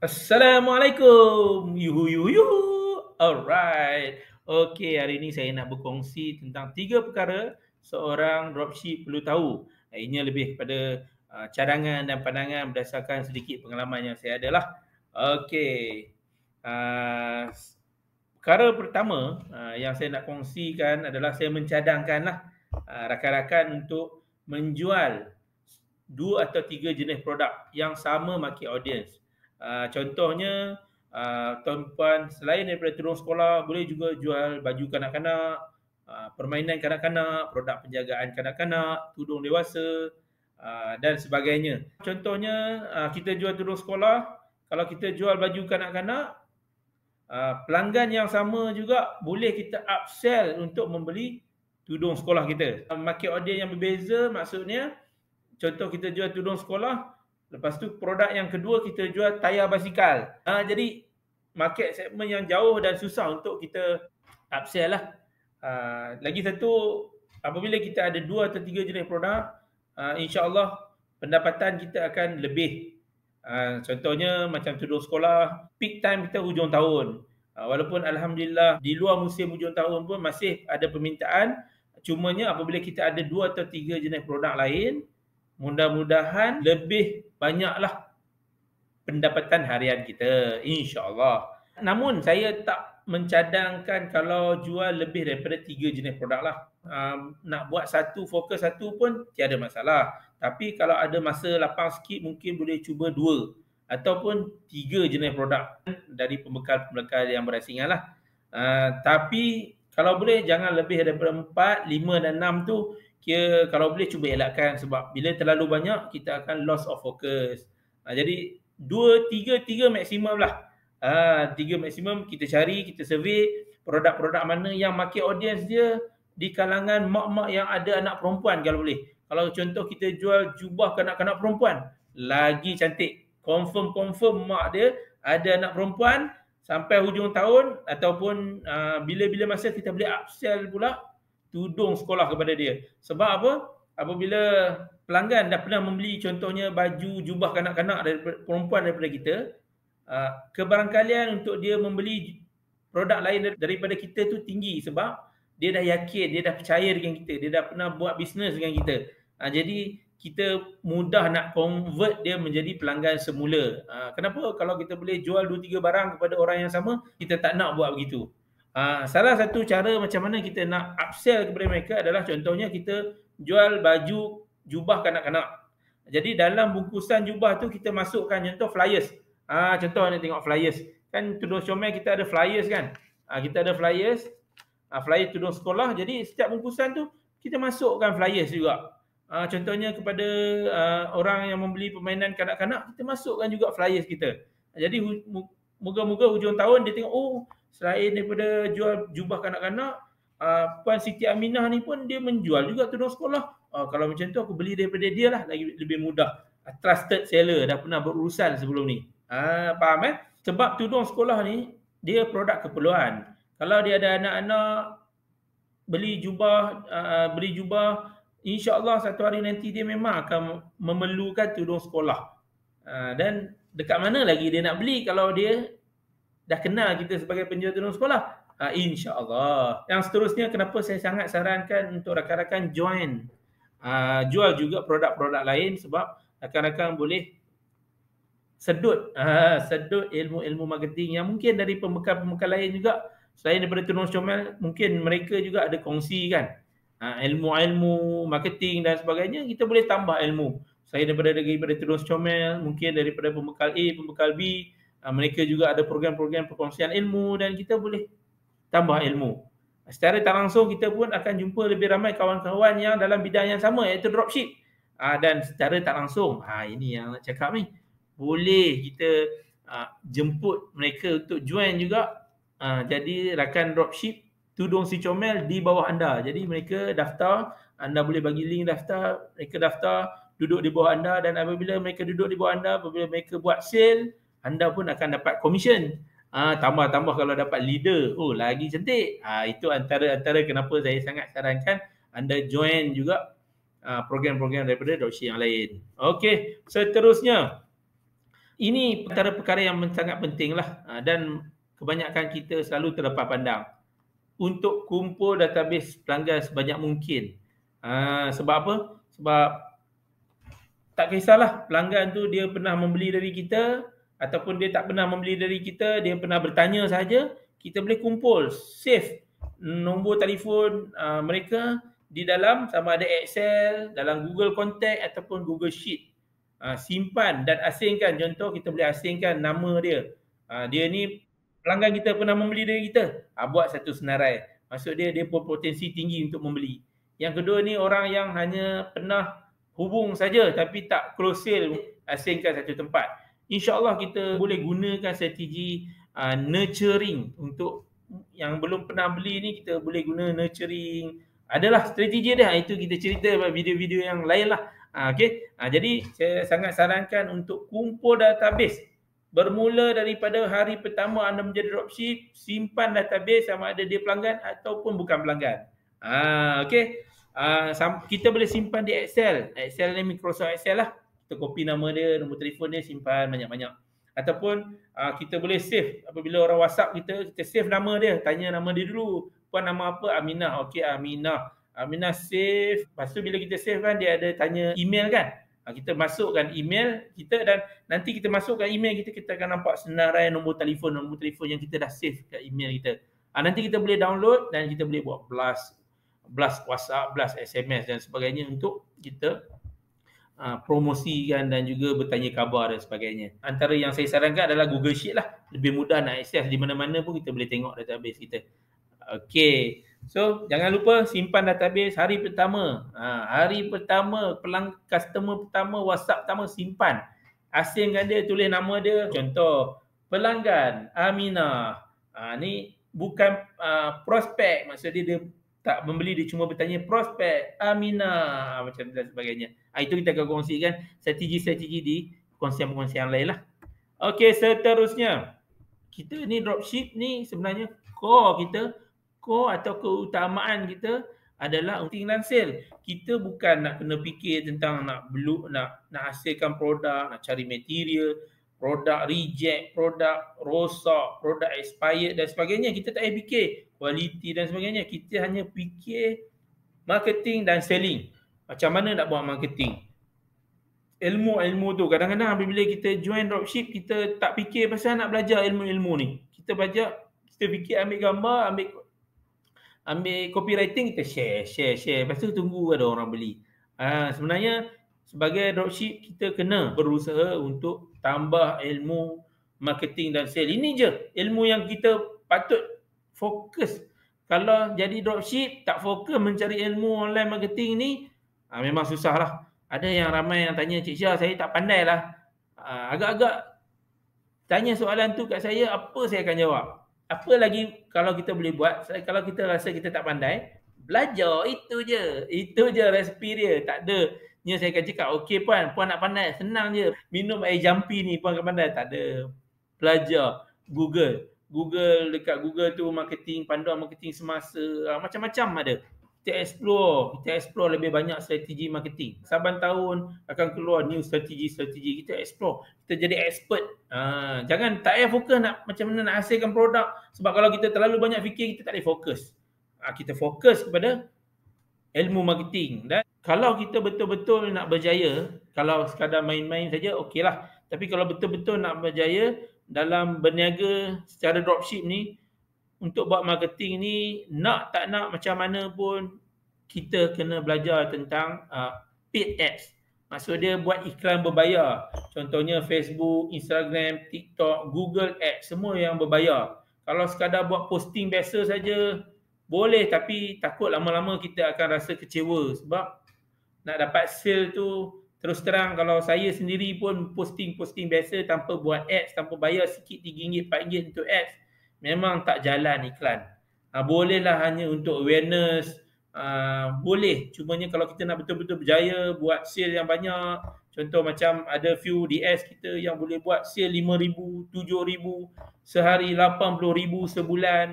Assalamualaikum. Yuhu yuhu yuhu. Alright. Okey, hari ini saya nak berkongsi tentang tiga perkara seorang dropship perlu tahu. Ini lebih kepada uh, cadangan dan pandangan berdasarkan sedikit pengalaman yang saya adalah. Okey. Uh, perkara pertama uh, yang saya nak kongsikan adalah saya mencadangkanlah uh, rakan-rakan untuk menjual dua atau tiga jenis produk yang sama market audience. Ah, contohnya uh, tuan-puan selain daripada tolong sekolah boleh juga jual baju kanak-kanak, uh, permainan kanak-kanak, produk penjagaan kanak-kanak, tudung dewasa uh, dan sebagainya. Contohnya uh, kita jual tudung sekolah, kalau kita jual baju kanak-kanak uh, pelanggan yang sama juga boleh kita upsell untuk membeli tudung sekolah kita. Market audience yang berbeza maksudnya contoh kita jual tudung sekolah Lepas tu produk yang kedua kita jual tayar basikal. Ha, jadi market segmen yang jauh dan susah untuk kita upsell lah. Ha, lagi satu apabila kita ada dua atau tiga jenis produk ha, insyaAllah pendapatan kita akan lebih. Ha, contohnya macam tudung sekolah, peak time kita hujung tahun. Ha, walaupun Alhamdulillah di luar musim hujung tahun pun masih ada permintaan. Cumanya apabila kita ada dua atau tiga jenis produk lain, mudah-mudahan lebih banyaklah pendapatan harian kita insyaallah namun saya tak mencadangkan kalau jual lebih daripada tiga jenis produklah um, nak buat satu fokus satu pun tiada masalah tapi kalau ada masa lapang sikit mungkin boleh cuba dua ataupun tiga jenis produk dari pembekal-pembekal yang berasinganlah. uh, tapi kalau boleh jangan lebih daripada empat, lima dan enam tu kira kalau boleh cuba elakkan sebab bila terlalu banyak kita akan loss of focus. Ha, jadi dua tiga tiga maksimum lah. Ah ha, 3 maksimum kita cari, kita survey produk-produk mana yang market audience dia di kalangan mak-mak yang ada anak perempuan kalau boleh. Kalau contoh kita jual jubah kanak-kanak perempuan, lagi cantik. Confirm confirm mak dia ada anak perempuan sampai hujung tahun ataupun uh, bila-bila masa kita boleh upsell pula tudung sekolah kepada dia. Sebab apa? Apabila pelanggan dah pernah membeli contohnya baju jubah kanak-kanak daripada perempuan daripada kita, ah, kebarangkalian untuk dia membeli produk lain daripada kita tu tinggi sebab dia dah yakin, dia dah percaya dengan kita, dia dah pernah buat bisnes dengan kita. Ah, jadi kita mudah nak convert dia menjadi pelanggan semula. Ah, kenapa kalau kita boleh jual 2 3 barang kepada orang yang sama, kita tak nak buat begitu. Ha, salah satu cara macam mana kita nak upsell kepada mereka adalah contohnya kita jual baju jubah kanak-kanak. Jadi dalam bungkusan jubah tu kita masukkan contoh flyers. Ha, contoh ni tengok flyers. Kan tudung comel kita ada flyers kan. Ha, kita ada flyers. Ha, flyer tudung sekolah. Jadi setiap bungkusan tu kita masukkan flyers juga. Ha, contohnya kepada ha, orang yang membeli permainan kanak-kanak kita masukkan juga flyers kita. Jadi moga-moga hujung tahun dia tengok oh selain daripada jual jubah kanak-kanak uh, Puan Siti Aminah ni pun dia menjual juga tudung sekolah uh, kalau macam tu aku beli daripada dia lah lagi lebih mudah A ah, trusted seller dah pernah berurusan sebelum ni uh, faham eh sebab tudung sekolah ni dia produk keperluan kalau dia ada anak-anak beli jubah uh, beli jubah insya Allah satu hari nanti dia memang akan memerlukan tudung sekolah uh, dan dekat mana lagi dia nak beli kalau dia dah kenal kita sebagai penjaja tolong sekolah uh, insyaallah yang seterusnya kenapa saya sangat sarankan untuk rakan-rakan join uh, jual juga produk-produk lain sebab rakan-rakan boleh sedut uh, sedut ilmu-ilmu marketing yang mungkin dari pembekal-pembekal lain juga selain daripada tolong comel mungkin mereka juga ada kongsi kan uh, ilmu-ilmu marketing dan sebagainya kita boleh tambah ilmu saya daripada daripada terus comel mungkin daripada pembekal A pembekal B Ah, mereka juga ada program-program perkongsian ilmu dan kita boleh tambah ilmu. Secara tak langsung kita pun akan jumpa lebih ramai kawan-kawan yang dalam bidang yang sama iaitu dropship. Uh, dan secara tak langsung, ha, ini yang nak cakap ni, boleh kita uh, jemput mereka untuk join juga uh, jadi rakan dropship tudung si comel di bawah anda. Jadi mereka daftar, anda boleh bagi link daftar, mereka daftar duduk di bawah anda dan apabila mereka duduk di bawah anda, apabila mereka buat sale, anda pun akan dapat komisen. Ah tambah-tambah kalau dapat leader, oh lagi cantik. Ah itu antara-antara kenapa saya sangat sarankan anda join juga ah, program-program daripada Doshi yang lain. Okey, seterusnya. Ini perkara perkara yang sangat penting lah ah, dan kebanyakan kita selalu terlepas pandang. Untuk kumpul database pelanggan sebanyak mungkin. Ah, sebab apa? Sebab tak kisahlah pelanggan tu dia pernah membeli dari kita ataupun dia tak pernah membeli dari kita, dia pernah bertanya saja, kita boleh kumpul save nombor telefon uh, mereka di dalam sama ada Excel, dalam Google Contact ataupun Google Sheet. Uh, simpan dan asingkan. Contoh kita boleh asingkan nama dia. Uh, dia ni pelanggan kita pernah membeli dari kita. Uh, buat satu senarai. Maksud dia dia pun potensi tinggi untuk membeli. Yang kedua ni orang yang hanya pernah hubung saja tapi tak close sale asingkan satu tempat. InsyaAllah kita boleh gunakan strategi uh, nurturing untuk yang belum pernah beli ni kita boleh guna nurturing adalah strategi dia ha, itu kita cerita dalam video-video yang lain lah uh, ha, okay. uh, ha, jadi saya sangat sarankan untuk kumpul database bermula daripada hari pertama anda menjadi dropship simpan database sama ada dia pelanggan ataupun bukan pelanggan uh, okay. uh, kita boleh simpan di Excel Excel ni Microsoft Excel lah terkopi nama dia, nombor telefon dia simpan banyak-banyak. Ataupun uh, kita boleh save apabila orang WhatsApp kita, kita save nama dia, tanya nama dia dulu. Puan nama apa? Aminah. Okey, Aminah. Aminah save. Lepas tu bila kita save kan, dia ada tanya email kan? Uh, kita masukkan email kita dan nanti kita masukkan email kita, kita akan nampak senarai nombor telefon, nombor telefon yang kita dah save kat email kita. Uh, nanti kita boleh download dan kita boleh buat blast blast WhatsApp, blast SMS dan sebagainya untuk kita Ah, promosikan dan juga bertanya khabar dan sebagainya. Antara yang saya sarankan adalah Google Sheet lah. Lebih mudah nak access di mana-mana pun kita boleh tengok database kita. Okay. So jangan lupa simpan database hari pertama. Ha, hari pertama pelang customer pertama WhatsApp pertama simpan. Asingkan dia tulis nama dia. Contoh pelanggan Aminah. Ha, ni bukan uh, prospek maksud dia dia tak membeli dia cuma bertanya prospek Aminah macam dan sebagainya. Ah itu kita akan kongsikan strategi-strategi di konsian-konsian lain lah. Okey seterusnya kita ni dropship ni sebenarnya core kita core atau keutamaan kita adalah untuk lansir. Kita bukan nak kena fikir tentang nak blue, nak nak hasilkan produk, nak cari material, produk reject, produk rosak, produk expired dan sebagainya. Kita tak payah fikir kualiti dan sebagainya. Kita hanya fikir marketing dan selling. Macam mana nak buat marketing? Ilmu-ilmu tu kadang-kadang bila kita join dropship, kita tak fikir pasal nak belajar ilmu-ilmu ni. Kita belajar, kita fikir ambil gambar, ambil ambil copywriting, kita share, share, share. Lepas tu tunggu ada orang beli. Ha, sebenarnya sebagai dropship kita kena berusaha untuk tambah ilmu marketing dan sale. Ini je ilmu yang kita patut fokus. Kalau jadi dropship tak fokus mencari ilmu online marketing ni ha, memang susah lah. Ada yang ramai yang tanya Cik Syah saya tak pandai lah. Ha, ah, agak-agak tanya soalan tu kat saya apa saya akan jawab. Apa lagi kalau kita boleh buat kalau kita rasa kita tak pandai belajar itu je. Itu je resipi dia. Tak ada Ni saya akan cakap, okey puan, puan nak pandai, senang je. Minum air jampi ni puan akan pandai. Tak ada. pelajar Google. Google dekat Google tu marketing, panduan marketing semasa. Ah, macam-macam ada. Kita explore, kita explore lebih banyak strategi marketing. Saban tahun akan keluar new strategi-strategi. Kita explore, kita jadi expert. Ha, jangan tak payah fokus nak macam mana nak hasilkan produk. Sebab kalau kita terlalu banyak fikir, kita tak boleh fokus. Ha, kita fokus kepada ilmu marketing dan kalau kita betul-betul nak berjaya, kalau sekadar main-main saja okeylah. Tapi kalau betul-betul nak berjaya dalam berniaga secara dropship ni untuk buat marketing ni nak tak nak macam mana pun kita kena belajar tentang uh, paid ads. Maksud dia buat iklan berbayar. Contohnya Facebook, Instagram, TikTok, Google Ads semua yang berbayar. Kalau sekadar buat posting biasa saja boleh tapi takut lama-lama kita akan rasa kecewa sebab nak dapat sale tu terus terang kalau saya sendiri pun posting-posting biasa tanpa buat ads, tanpa bayar sikit RM3, RM4 untuk ads memang tak jalan iklan. Ha, bolehlah hanya untuk awareness, ha, boleh. Cumanya kalau kita nak betul-betul berjaya buat sale yang banyak, contoh macam ada few DS kita yang boleh buat sale RM5,000, RM7,000, sehari RM80,000 sebulan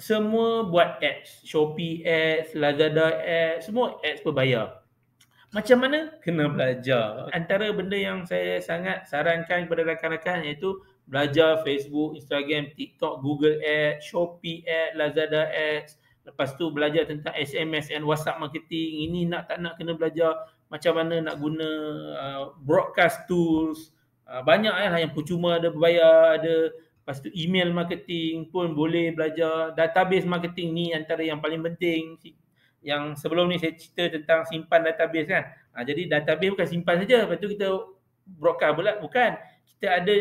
semua buat ads. Shopee ads, Lazada ads, semua ads berbayar. Macam mana? Kena belajar. Antara benda yang saya sangat sarankan kepada rakan-rakan iaitu belajar Facebook, Instagram, TikTok, Google Ads, Shopee Ads, Lazada Ads. Lepas tu belajar tentang SMS and WhatsApp marketing. Ini nak tak nak kena belajar macam mana nak guna uh, broadcast tools. Uh, banyak lah yang percuma ada berbayar, ada Lepas tu email marketing pun boleh belajar. Database marketing ni antara yang paling penting. Yang sebelum ni saya cerita tentang simpan database kan. Ha, jadi database bukan simpan saja. Lepas tu kita broadcast pula. Bukan. Kita ada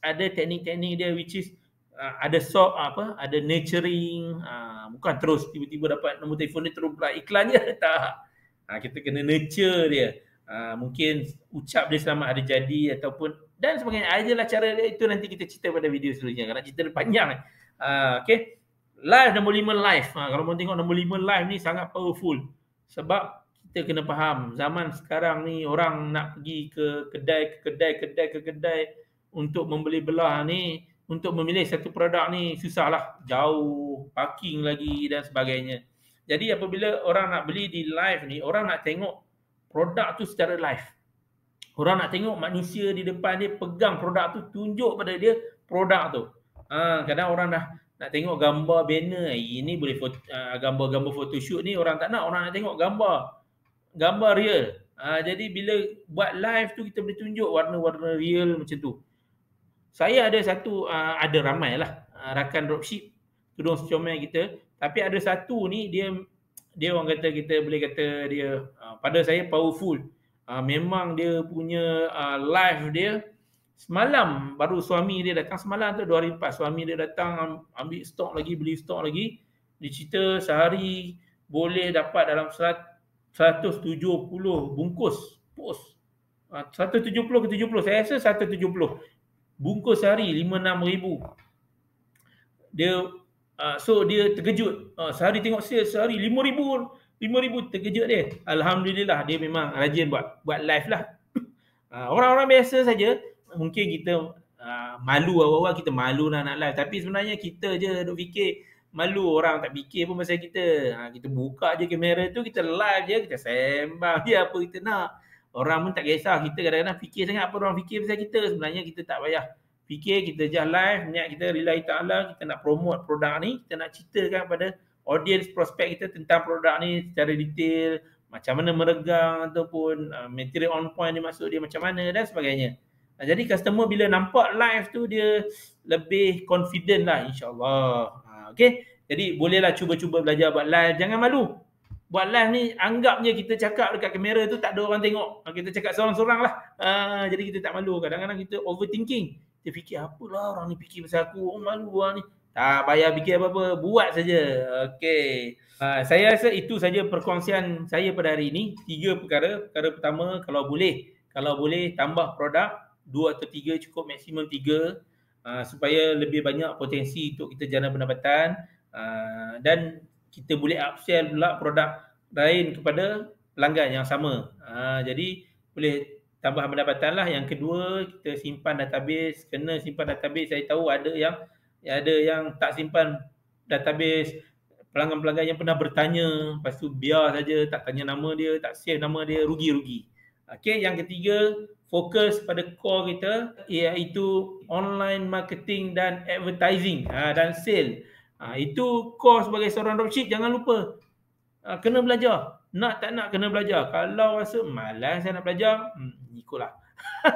ada teknik-teknik dia which is uh, ada sok uh, apa ada nurturing uh, bukan terus tiba-tiba dapat nombor telefon ni terus pula iklan je tak uh, kita kena nurture dia uh, mungkin ucap dia selamat ada jadi ataupun dan sebagainya. Adalah cara dia itu nanti kita cerita pada video selanjutnya Kalau cerita panjang. Uh, ah, okay. Live nombor lima live. Uh, kalau mau tengok nombor lima live ni sangat powerful. Sebab kita kena faham zaman sekarang ni orang nak pergi ke kedai, ke kedai, kedai, ke kedai untuk membeli belah ni untuk memilih satu produk ni susahlah jauh parking lagi dan sebagainya. Jadi apabila orang nak beli di live ni, orang nak tengok produk tu secara live. Orang nak tengok manusia di depan dia pegang produk tu, tunjuk pada dia produk tu. Ha, kadang orang dah nak tengok gambar banner eh, ini boleh gambar ha, gambar-gambar photoshoot ni orang tak nak orang nak tengok gambar gambar real uh, jadi bila buat live tu kita boleh tunjuk warna-warna real macam tu saya ada satu uh, ada ramai lah uh, rakan dropship tudung secomel kita tapi ada satu ni dia dia orang kata kita boleh kata dia uh, pada saya powerful uh, uh, memang dia punya uh, live dia semalam baru suami dia datang semalam tu dua hari lepas suami dia datang ambil stok lagi beli stok lagi dia sehari boleh dapat dalam 170 bungkus pos ah, uh, 170 ke 70 saya rasa 170 bungkus sehari 5-6 ribu dia uh, so dia terkejut uh, sehari tengok sales sehari 5 ribu 5 ribu terkejut dia. Alhamdulillah dia memang rajin buat buat live lah. Ah, orang-orang biasa saja mungkin kita ah, malu awal-awal kita malu nak nak live tapi sebenarnya kita je duk fikir malu orang tak fikir pun pasal kita. Ah, kita buka je kamera tu kita live je kita sembang dia apa kita nak. Orang pun tak kisah kita kadang-kadang fikir sangat apa orang fikir pasal kita sebenarnya kita tak payah fikir kita je live niat kita rilai ta'ala kita nak promote produk ni kita nak ceritakan pada audience prospek kita tentang produk ni secara detail macam mana meregang ataupun uh, material on point dia masuk dia macam mana dan sebagainya. Uh, jadi customer bila nampak live tu dia lebih confident lah insyaAllah. Uh, ha, okay. Jadi bolehlah cuba-cuba belajar buat live. Jangan malu. Buat live ni anggapnya kita cakap dekat kamera tu tak ada orang tengok. Ha, kita cakap seorang-seorang lah. Uh, jadi kita tak malu. Kadang-kadang kita overthinking. Kita fikir apalah orang ni fikir pasal aku. Oh malu lah ni. Tak payah fikir apa-apa, buat saja. Okey. Uh, saya rasa itu saja perkongsian saya pada hari ini. Tiga perkara. Perkara pertama, kalau boleh, kalau boleh tambah produk dua atau tiga cukup maksimum tiga uh, supaya lebih banyak potensi untuk kita jana pendapatan uh, dan kita boleh upsell pula produk lain kepada pelanggan yang sama. Uh, jadi boleh tambah pendapatan lah. Yang kedua, kita simpan database. Kena simpan database. Saya tahu ada yang Ya ada yang tak simpan database pelanggan-pelanggan yang pernah bertanya lepas tu biar saja tak tanya nama dia tak save nama dia rugi-rugi okey yang ketiga fokus pada core kita iaitu online marketing dan advertising ha, dan sale ha, itu core sebagai seorang dropship jangan lupa ha, kena belajar nak tak nak kena belajar kalau rasa malas saya nak belajar hmm, ikutlah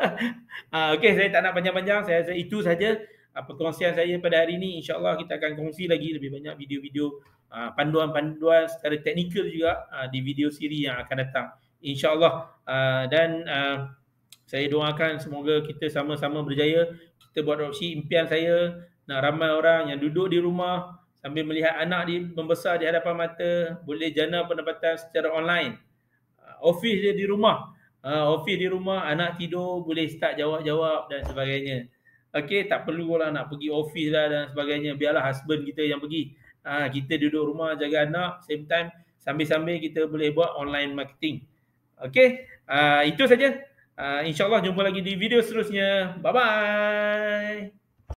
ha, okey saya tak nak panjang-panjang saya rasa itu saja apa kongsian saya pada hari ini insyaallah kita akan kongsi lagi lebih banyak video-video ah, panduan-panduan secara teknikal juga ah, di video siri yang akan datang insyaallah ah, dan saya doakan semoga kita sama-sama berjaya kita buat opsi impian saya nak ramai orang yang duduk di rumah sambil melihat anak di membesar di hadapan mata boleh jana pendapatan secara online office dia di rumah office di rumah anak tidur boleh start jawab-jawab dan sebagainya okey tak perlu perlulah nak pergi office lah dan sebagainya biarlah husband kita yang pergi ha, kita duduk rumah jaga anak same time sambil-sambil kita boleh buat online marketing okey uh, itu saja uh, insyaallah jumpa lagi di video seterusnya bye bye